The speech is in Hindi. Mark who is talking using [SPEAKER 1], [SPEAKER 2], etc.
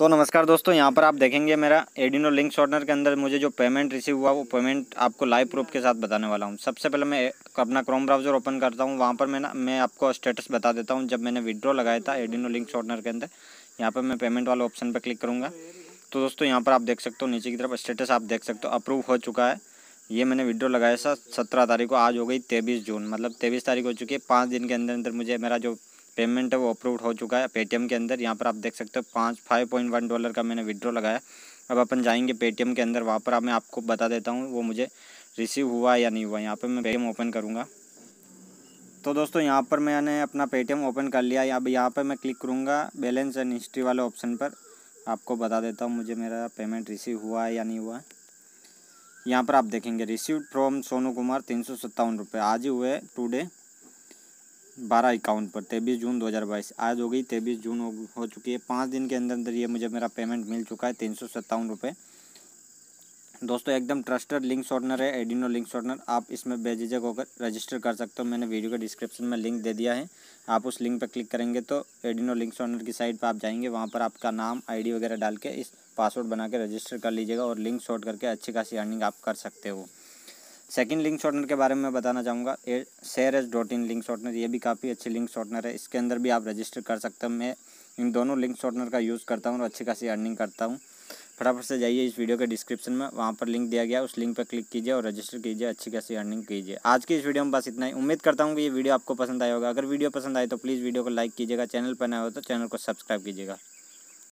[SPEAKER 1] तो नमस्कार दोस्तों यहाँ पर आप देखेंगे मेरा एडिनो लिंक शॉर्टनर के अंदर मुझे जो पेमेंट रिसीव हुआ वो पेमेंट आपको लाइव प्रूफ के साथ बताने वाला हूँ सबसे पहले मैं अपना क्रोम ब्राउज़र ओपन करता हूँ वहाँ पर मैं ना मैं आपको स्टेटस बता देता हूँ जब मैंने विड्रॉ लगाया था एडिनो लिंक शॉर्टनर के अंदर यहाँ पर मैं पेमेंट वाले ऑप्शन पर क्लिक करूँगा तो दोस्तों यहाँ पर आप देख सकते हो नीचे की तरफ स्टेटस आप देख सकते हो अप्रूव हो चुका है ये मैंने विड्रो लगाया था सत्रह तारीख को आज हो गई तेईस जून मतलब तेईस तारीख हो चुकी है पाँच दिन के अंदर अंदर मुझे मेरा जो पेमेंट है वो अप्रूव हो चुका है पेटीएम के अंदर यहाँ पर आप देख सकते हो पाँच फाइव पॉइंट वन डॉलर का मैंने विड्रॉ लगाया अब अपन जाएंगे पेटीएम के अंदर वहाँ पर आप मैं आपको बता देता हूँ वो मुझे रिसीव हुआ या नहीं हुआ यहाँ पर मैं पेटीएम ओपन करूँगा तो दोस्तों यहाँ पर मैंने अपना पेटीएम ओपन कर लिया अब यहाँ पर मैं क्लिक करूँगा बैलेंस एंड हिस्ट्री वाले ऑप्शन पर आपको बता देता हूँ मुझे मेरा पेमेंट रिसीव हुआ है या नहीं हुआ है यहाँ पर आप देखेंगे रिसीव फ्रॉम सोनू कुमार तीन सौ सत्तावन रुपये आज ही हुए टुडे बारह इक्यावन पर तेईस जून दो हज़ार बाईस आज हो गई तेईस जून हो, हो चुकी है पाँच दिन के अंदर अंदर ये मुझे मेरा पेमेंट मिल चुका है तीन सौ सत्तावन रुपये दोस्तों एकदम ट्रस्टेड लिंक शॉर्टनर है एडिनो लिंक शॉर्टनर आप इसमें बेझिझक होकर रजिस्टर कर सकते हो मैंने वीडियो के डिस्क्रिप्शन में लिंक दे दिया है आप उस लिंक पर क्लिक करेंगे तो एडिनो लिंक शॉर्टनर की साइट पर आप जाएंगे वहाँ पर आपका नाम आई वगैरह डाल के इस पासवर्ड बना के रजिस्टर कर लीजिएगा और लिंक शॉर्ट करके अच्छी खासी अर्निंग आप कर सकते हो सेकंड लिंक शॉर्टनर के बारे में बताना चाहूँगा a share edge dot in link shortener ये भी काफ़ी अच्छी लिंक शॉर्टनर है इसके अंदर भी आप रजिस्टर कर सकते हैं मैं इन दोनों लिंक शॉर्टनर का यूज़ करता हूँ और अच्छी खासी अर्निंग करता हूँ फटाफट से जाइए इस वीडियो के डिस्क्रिप्शन में वहाँ पर लिंक दिया गया उस लिंक पर क्लिक कीजिए और रजिस्टर कीजिए अच्छी खासी अर्निंग कीजिए आज की इस वीडियो में बस इतना ही उम्मीद करता हूँ कि ये वीडियो आपको पसंद आएगा होगा अगर वीडियो पसंद आए तो प्लीज़ वीडियो को लाइक कीजिएगा चैनल पर नया हो तो चैनल को सब्सक्राइब कीजिएगा